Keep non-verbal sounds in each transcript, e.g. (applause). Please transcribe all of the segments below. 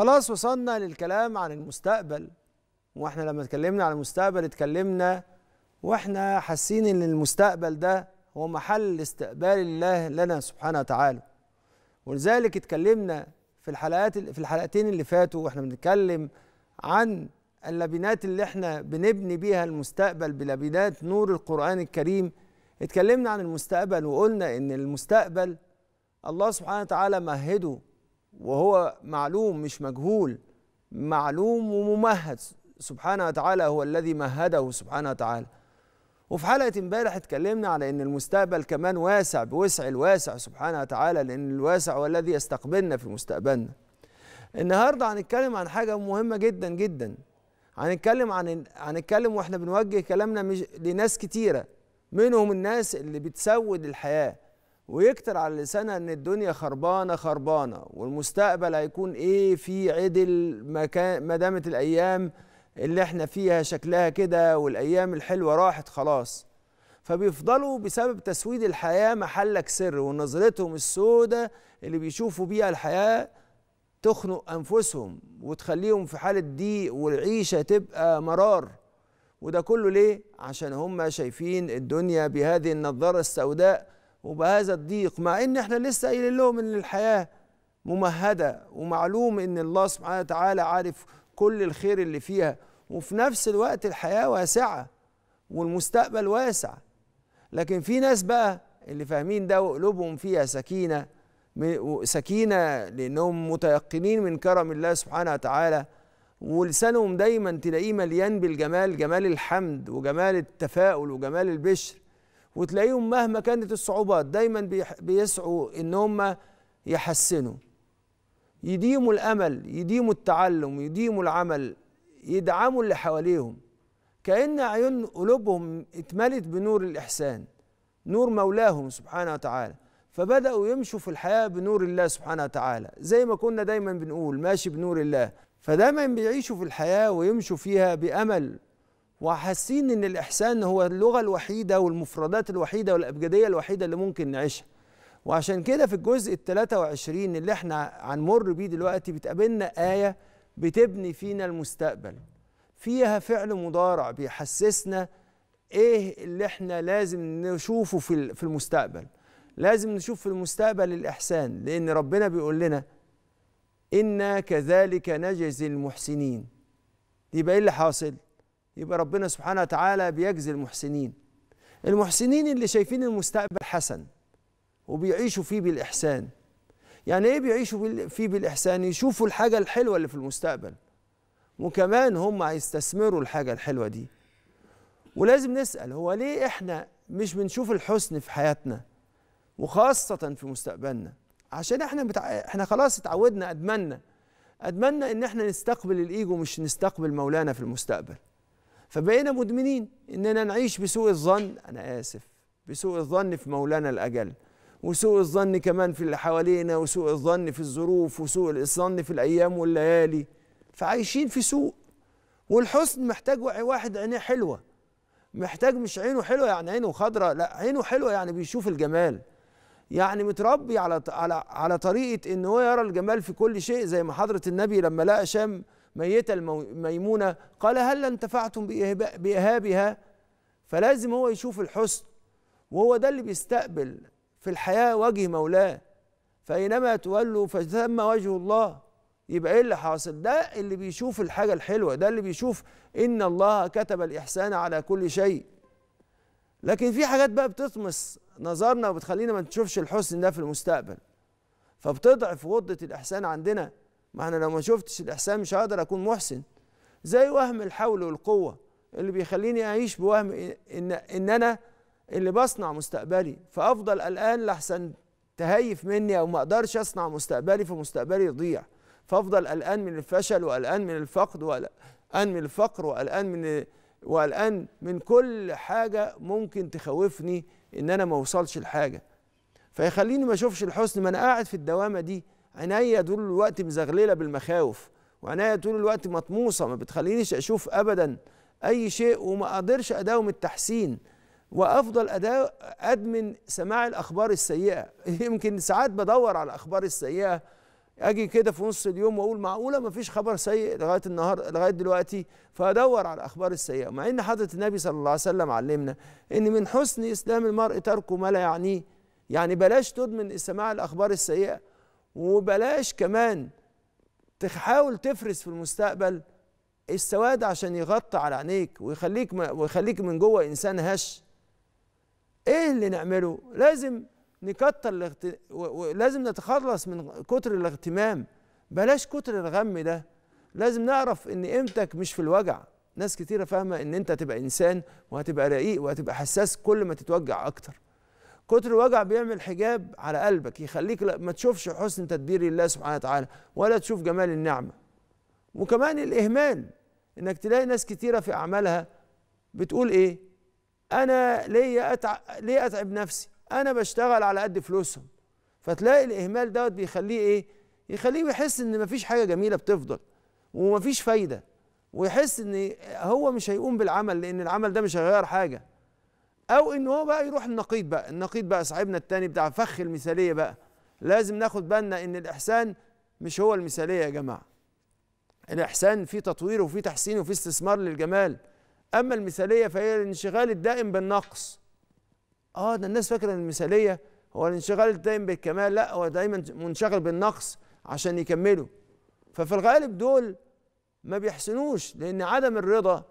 خلاص وصلنا للكلام عن المستقبل واحنا لما اتكلمنا عن المستقبل اتكلمنا واحنا حاسين ان المستقبل ده هو محل استقبال الله لنا سبحانه وتعالى ولذلك اتكلمنا في الحلقات في الحلقتين اللي فاتوا واحنا بنتكلم عن اللبنات اللي احنا بنبني بيها المستقبل بلبنات نور القرآن الكريم اتكلمنا عن المستقبل وقلنا ان المستقبل الله سبحانه وتعالى مهده وهو معلوم مش مجهول معلوم وممهد سبحانه وتعالى هو الذي مهده سبحانه وتعالى وفي حلقة امبارح اتكلمنا على ان المستقبل كمان واسع بوسع الواسع سبحانه وتعالى لان الواسع هو الذي يستقبلنا في مستقبلنا النهارده هنتكلم عن حاجة مهمة جدا جدا هنتكلم عن هنتكلم واحنا بنوجه كلامنا مش لناس كتيرة منهم الناس اللي بتسود الحياة ويكتر على لسانها ان الدنيا خربانه خربانه والمستقبل هيكون ايه في عدل ما دامت الايام اللي احنا فيها شكلها كده والايام الحلوه راحت خلاص فبيفضلوا بسبب تسويد الحياه محلك سر ونظرتهم السودة اللي بيشوفوا بيها الحياه تخنق انفسهم وتخليهم في حاله ضيق والعيشه تبقى مرار وده كله ليه عشان هم شايفين الدنيا بهذه النظاره السوداء وبهذا الضيق مع ان احنا لسه قايلين لهم ان الحياه ممهده ومعلوم ان الله سبحانه وتعالى عارف كل الخير اللي فيها وفي نفس الوقت الحياه واسعه والمستقبل واسع لكن في ناس بقى اللي فاهمين ده وقلوبهم فيها سكينه سكينه لانهم متيقنين من كرم الله سبحانه وتعالى ولسانهم دايما تلاقيه مليان بالجمال جمال الحمد وجمال التفاؤل وجمال البشر وتلاقيهم مهما كانت الصعوبات دايما بيسعوا ان هم يحسنوا يديموا الامل يديموا التعلم يديموا العمل يدعموا اللي حواليهم كأن عيون قلوبهم اتملت بنور الإحسان نور مولاهم سبحانه وتعالى فبدأوا يمشوا في الحياة بنور الله سبحانه وتعالى زي ما كنا دايما بنقول ماشي بنور الله فدايما بيعيشوا في الحياة ويمشوا فيها بأمل وحاسين ان الاحسان هو اللغه الوحيده والمفردات الوحيده والابجديه الوحيده اللي ممكن نعيشها وعشان كده في الجزء ال 23 اللي احنا هنمر بيه دلوقتي بتقابلنا ايه بتبني فينا المستقبل فيها فعل مضارع بيحسسنا ايه اللي احنا لازم نشوفه في في المستقبل لازم نشوف في المستقبل الاحسان لان ربنا بيقول لنا انا كذلك نجزي المحسنين يبقى ايه اللي حاصل يبقى ربنا سبحانه وتعالى بيجزي المحسنين المحسنين اللي شايفين المستقبل حسن وبيعيشوا فيه بالإحسان يعني إيه بيعيشوا فيه بالإحسان يشوفوا الحاجة الحلوة اللي في المستقبل وكمان هم هيستثمروا الحاجة الحلوة دي ولازم نسأل هو ليه إحنا مش بنشوف الحسن في حياتنا وخاصة في مستقبلنا عشان احنا بتع... احنا خلاص اتعودنا ادمنا ادمنا ان احنا نستقبل الايجو مش نستقبل مولانا في المستقبل فبقينا مدمنين اننا نعيش بسوء الظن انا اسف بسوء الظن في مولانا الاجل وسوء الظن كمان في اللي حوالينا وسوء الظن في الظروف وسوء الظن في الايام والليالي فعايشين في سوء والحسن محتاج واحد عينيه حلوه محتاج مش عينه حلوه يعني عينه خضراء لا عينه حلوه يعني بيشوف الجمال يعني متربي على على على طريقه ان هو يرى الجمال في كل شيء زي ما حضره النبي لما لقى شام ميتة الميمونة قال هل انتفعتم بإهابها فلازم هو يشوف الحسن وهو ده اللي بيستقبل في الحياة وجه مولاه فأينما تولوا فثم وجه الله يبقى ايه اللي حاصل ده اللي بيشوف الحاجه الحلوه ده اللي بيشوف ان الله كتب الاحسان على كل شيء لكن في حاجات بقى بتطمس نظرنا وبتخلينا ما نشوفش الحسن ده في المستقبل فبتضعف غضة الاحسان عندنا ما انا لو ما شفتش الاحسان مش هقدر اكون محسن زي وهم الحول والقوه اللي بيخليني اعيش بوهم ان ان انا اللي بصنع مستقبلي فافضل قلقان لاحسن تهيف مني او ما اقدرش اصنع مستقبلي فمستقبلي يضيع فافضل قلقان من الفشل وقلقان من الفقد وقلقان من الفقر وقلقان من وقلقان من كل حاجه ممكن تخوفني ان انا ما اوصلش لحاجه فيخليني ما اشوفش الحسن ما انا قاعد في الدوامه دي عينيا طول الوقت مزغلله بالمخاوف وعينيا طول الوقت مطموسه ما بتخلينيش اشوف ابدا اي شيء وما اقدرش اداوم التحسين وافضل اداء ادمن سماع الاخبار السيئه (laughs) يمكن ساعات بدور على الاخبار السيئه اجي كده في نص اليوم واقول معقوله ما فيش خبر سيء لغايه النهار لغايه دلوقتي فادور على الاخبار السيئه مع ان حضره النبي صلى الله عليه وسلم علمنا ان من حسن اسلام المرء تركه ما لا يعنيه يعني بلاش تدمن سماع الاخبار السيئه وبلاش كمان تحاول تفرز في المستقبل السواد عشان يغطي على عينيك ويخليك ويخليك من جوه انسان هش ايه اللي نعمله لازم نكتر الاغت... لازم نتخلص من كتر الاغتمام بلاش كتر الغم ده لازم نعرف ان قيمتك مش في الوجع ناس كتيره فاهمه ان انت هتبقى انسان وهتبقى رقيق وهتبقى حساس كل ما تتوجع اكتر كتر الوجع بيعمل حجاب على قلبك يخليك ما تشوفش حسن تدبير الله سبحانه وتعالى ولا تشوف جمال النعمه وكمان الاهمال انك تلاقي ناس كتيره في اعمالها بتقول ايه انا ليه أتع... ليه اتعب نفسي انا بشتغل على قد فلوسهم فتلاقي الاهمال دوت بيخليه ايه يخليه يحس ان مفيش حاجه جميله بتفضل ومفيش فايده ويحس ان هو مش هيقوم بالعمل لان العمل ده مش هيغير حاجه او ان هو بقى يروح النقيض بقى النقيض بقى صاحبنا التاني بتاع فخ المثاليه بقى لازم ناخد بالنا ان الاحسان مش هو المثاليه يا جماعه الاحسان فيه تطوير وفيه تحسين وفيه استثمار للجمال اما المثاليه فهي الانشغال الدائم بالنقص اه ده الناس فاكره ان المثاليه هو الانشغال الدائم بالكمال لا هو دايما منشغل بالنقص عشان يكملوا ففي الغالب دول ما بيحسنوش لان عدم الرضا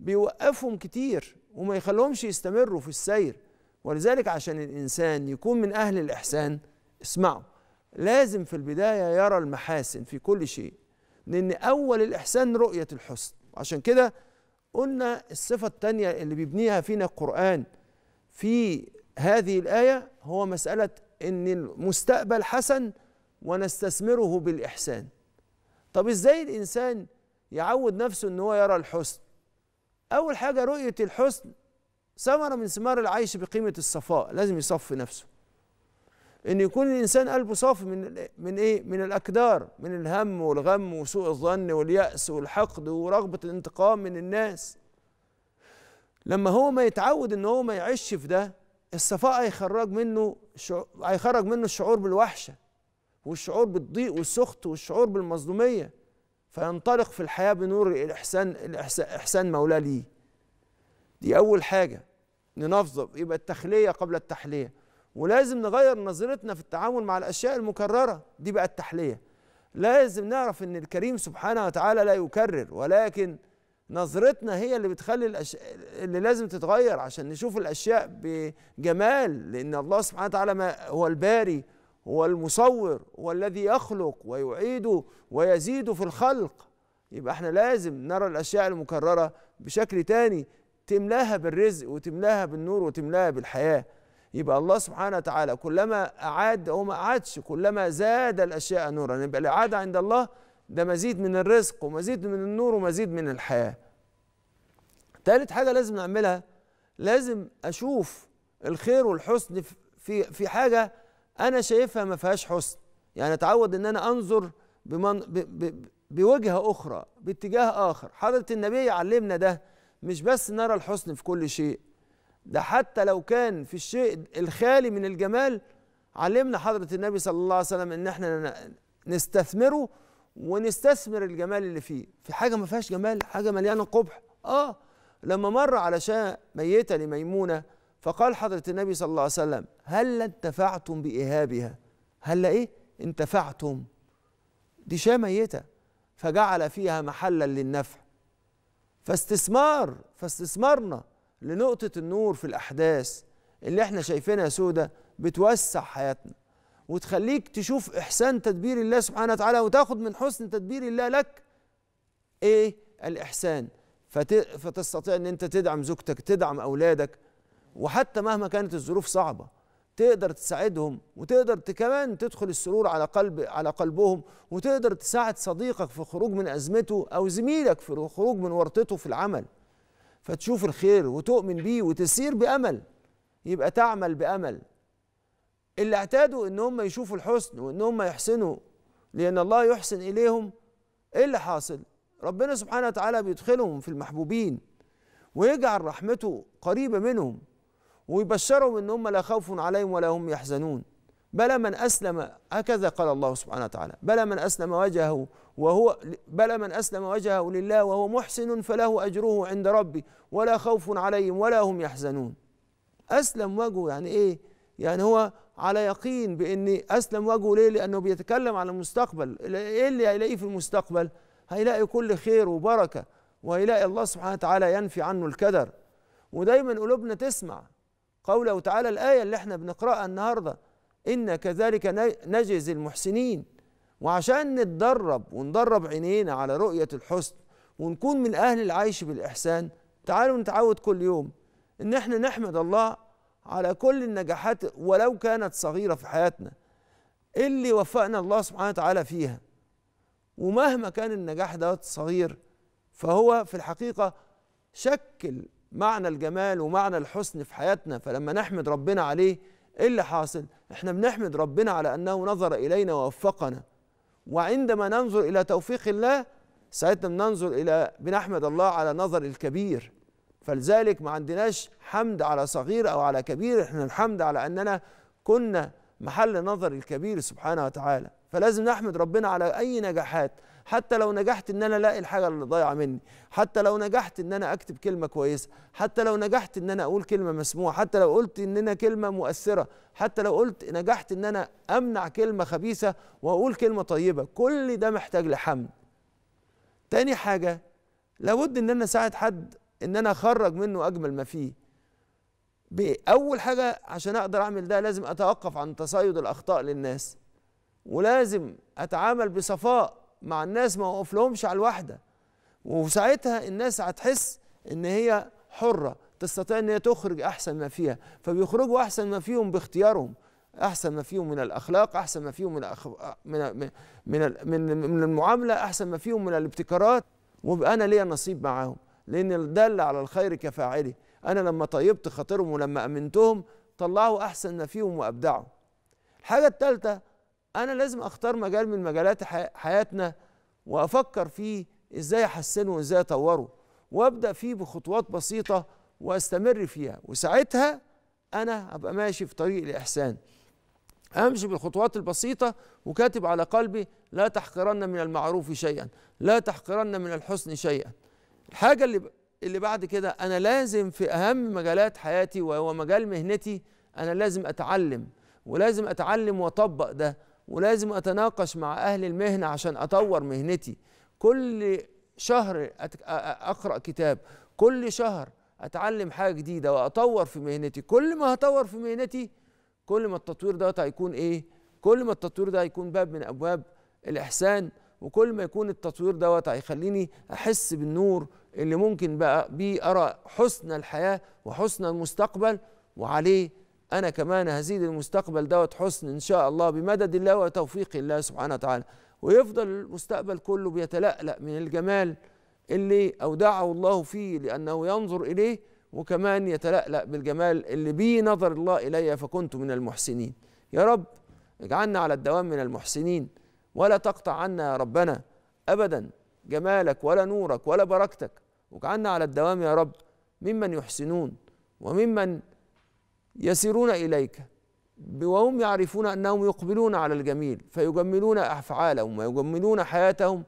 بيوقفهم كتير وما يخلوهمش يستمروا في السير ولذلك عشان الانسان يكون من اهل الاحسان اسمعوا لازم في البدايه يرى المحاسن في كل شيء لان اول الاحسان رؤيه الحسن عشان كده قلنا الصفه الثانيه اللي بيبنيها فينا القران في هذه الايه هو مساله ان المستقبل حسن ونستثمره بالاحسان طب ازاي الانسان يعود نفسه ان هو يرى الحسن أول حاجة رؤية الحسن ثمرة من ثمار العيش بقيمة الصفاء لازم يصفي نفسه إن يكون الإنسان قلبه صافي من من إيه؟ من الأكدار من الهم والغم وسوء الظن واليأس والحقد ورغبة الانتقام من الناس لما هو ما يتعود إن هو ما يعيش في ده الصفاء هيخرج منه شعور هيخرج منه الشعور بالوحشة والشعور بالضيق والسخط والشعور بالمظلومية فينطلق في الحياة بنور الإحسان إحسان مولاه لي دي أول حاجة ننظم يبقى التخلية قبل التحلية ولازم نغير نظرتنا في التعامل مع الأشياء المكررة دي بقى التحلية لازم نعرف أن الكريم سبحانه وتعالى لا يكرر ولكن نظرتنا هي اللي بتخلي الأشياء اللي لازم تتغير عشان نشوف الأشياء بجمال لأن الله سبحانه وتعالى ما هو الباري هو المصور هو الذي يخلق ويعيد ويزيد في الخلق يبقى احنا لازم نرى الاشياء المكرره بشكل تاني تملاها بالرزق وتملاها بالنور وتملاها بالحياه يبقى الله سبحانه وتعالى كلما اعاد هو ما اعادش كلما زاد الاشياء نورا يبقى الاعاده عند الله ده مزيد من الرزق ومزيد من النور ومزيد من الحياه ثالث حاجه لازم نعملها لازم اشوف الخير والحسن في في حاجه انا شايفها ما فيهاش حسن يعني اتعود ان انا انظر بمن ب... ب... بوجهه اخرى باتجاه اخر حضره النبي علمنا ده مش بس نرى الحسن في كل شيء ده حتى لو كان في الشيء الخالي من الجمال علمنا حضره النبي صلى الله عليه وسلم ان احنا نستثمره ونستثمر الجمال اللي فيه في حاجه ما فيهاش جمال حاجه مليانه قبح اه لما مر على شاة ميته لميمونه فقال حضرة النبي صلى الله عليه وسلم هل انتفعتم بإهابها هل إيه انتفعتم دي شاة ميتة فجعل فيها محلا للنفع فاستثمار فاستثمارنا لنقطة النور في الأحداث اللي احنا شايفينها سودة بتوسع حياتنا وتخليك تشوف إحسان تدبير الله سبحانه وتعالى وتاخد من حسن تدبير الله لك إيه الإحسان فتستطيع ان انت تدعم زوجتك تدعم اولادك وحتى مهما كانت الظروف صعبه تقدر تساعدهم وتقدر كمان تدخل السرور على قلب على قلبهم وتقدر تساعد صديقك في خروج من ازمته او زميلك في الخروج من ورطته في العمل فتشوف الخير وتؤمن بيه وتسير بامل يبقى تعمل بامل اللي اعتادوا ان هم يشوفوا الحسن وان هم يحسنوا لان الله يحسن اليهم ايه اللي حاصل ربنا سبحانه وتعالى بيدخلهم في المحبوبين ويجعل رحمته قريبه منهم ويبشرهم ان هم لا خوف عليهم ولا هم يحزنون بلى من اسلم هكذا قال الله سبحانه وتعالى بلى من اسلم وجهه وهو بلى من اسلم وجهه لله وهو محسن فله اجره عند ربي ولا خوف عليهم ولا هم يحزنون اسلم وجهه يعني ايه يعني هو على يقين بان اسلم وجهه ليه لانه بيتكلم على المستقبل ايه اللي هيلاقيه في المستقبل هيلاقي كل خير وبركه وهيلاقي الله سبحانه وتعالى ينفي عنه الكدر ودايما قلوبنا تسمع قوله تعالى الآية اللي احنا بنقرأها النهاردة إن كذلك نجزي المحسنين وعشان نتدرب وندرب عينينا على رؤية الحسن ونكون من أهل العيش بالإحسان تعالوا نتعود كل يوم إن احنا نحمد الله على كل النجاحات ولو كانت صغيرة في حياتنا اللي وفقنا الله سبحانه وتعالى فيها ومهما كان النجاح ده صغير فهو في الحقيقة شكل معنى الجمال ومعنى الحسن في حياتنا فلما نحمد ربنا عليه ايه اللي حاصل احنا بنحمد ربنا على انه نظر الينا ووفقنا وعندما ننظر الى توفيق الله ساعتها بننظر الى بنحمد الله على نظر الكبير فلذلك ما عندناش حمد على صغير او على كبير احنا الحمد على اننا كنا محل نظر الكبير سبحانه وتعالى فلازم نحمد ربنا على اي نجاحات حتى لو نجحت ان انا الاقي الحاجه اللي ضايعه مني حتى لو نجحت ان انا اكتب كلمه كويسه حتى لو نجحت ان انا اقول كلمه مسموعه حتى لو قلت ان انا كلمه مؤثره حتى لو قلت نجحت ان انا امنع كلمه خبيثه واقول كلمه طيبه كل ده محتاج لحمد تاني حاجه لابد ان انا اساعد حد ان انا اخرج منه اجمل ما فيه اول حاجه عشان اقدر اعمل ده لازم اتوقف عن تصيد الاخطاء للناس ولازم اتعامل بصفاء مع الناس ما وقفلهمش على الواحده وساعتها الناس هتحس ان هي حره تستطيع ان هي تخرج احسن ما فيها فبيخرجوا احسن ما فيهم باختيارهم احسن ما فيهم من الاخلاق احسن ما فيهم من الأخ... من من من من المعامله احسن ما فيهم من الابتكارات وابقى انا ليا نصيب معاهم لان دل على الخير كفاعله انا لما طيبت خاطرهم ولما امنتهم طلعوا احسن ما فيهم وابدعوا الحاجه الثالثه انا لازم اختار مجال من مجالات حياتنا وافكر فيه ازاي احسنه وازاي اطوره وابدا فيه بخطوات بسيطه واستمر فيها وساعتها انا هبقى ماشي في طريق الاحسان امشي بالخطوات البسيطه وكاتب على قلبي لا تحقرن من المعروف شيئا لا تحقرن من الحسن شيئا الحاجه اللي اللي بعد كده انا لازم في اهم مجالات حياتي وهو مجال مهنتي انا لازم اتعلم ولازم اتعلم واطبق ده ولازم اتناقش مع اهل المهنه عشان اطور مهنتي كل شهر اقرا كتاب كل شهر اتعلم حاجه جديده واطور في مهنتي كل ما هطور في مهنتي كل ما التطوير ده هيكون ايه كل ما التطوير ده هيكون باب من ابواب الاحسان وكل ما يكون التطوير دوت هيخليني احس بالنور اللي ممكن بقى بيه ارى حسن الحياه وحسن المستقبل وعليه انا كمان هزيد المستقبل دوت حسن ان شاء الله بمدد الله وتوفيق الله سبحانه وتعالى ويفضل المستقبل كله بيتلألأ من الجمال اللي اودعه الله فيه لانه ينظر اليه وكمان يتلألأ بالجمال اللي به نظر الله الي فكنت من المحسنين يا رب اجعلنا على الدوام من المحسنين ولا تقطع عنا يا ربنا ابدا جمالك ولا نورك ولا بركتك واجعلنا على الدوام يا رب ممن يحسنون وممن يسيرون اليك وهم يعرفون انهم يقبلون على الجميل فيجملون افعالهم ويجملون حياتهم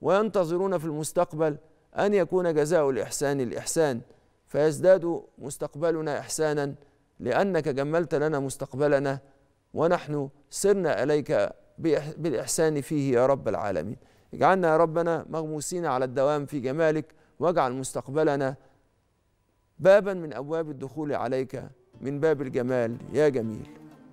وينتظرون في المستقبل ان يكون جزاء الاحسان الاحسان فيزداد مستقبلنا احسانا لانك جملت لنا مستقبلنا ونحن سرنا اليك بالاحسان فيه يا رب العالمين اجعلنا يا ربنا مغموسين على الدوام في جمالك واجعل مستقبلنا بابا من ابواب الدخول عليك من باب الجمال يا جميل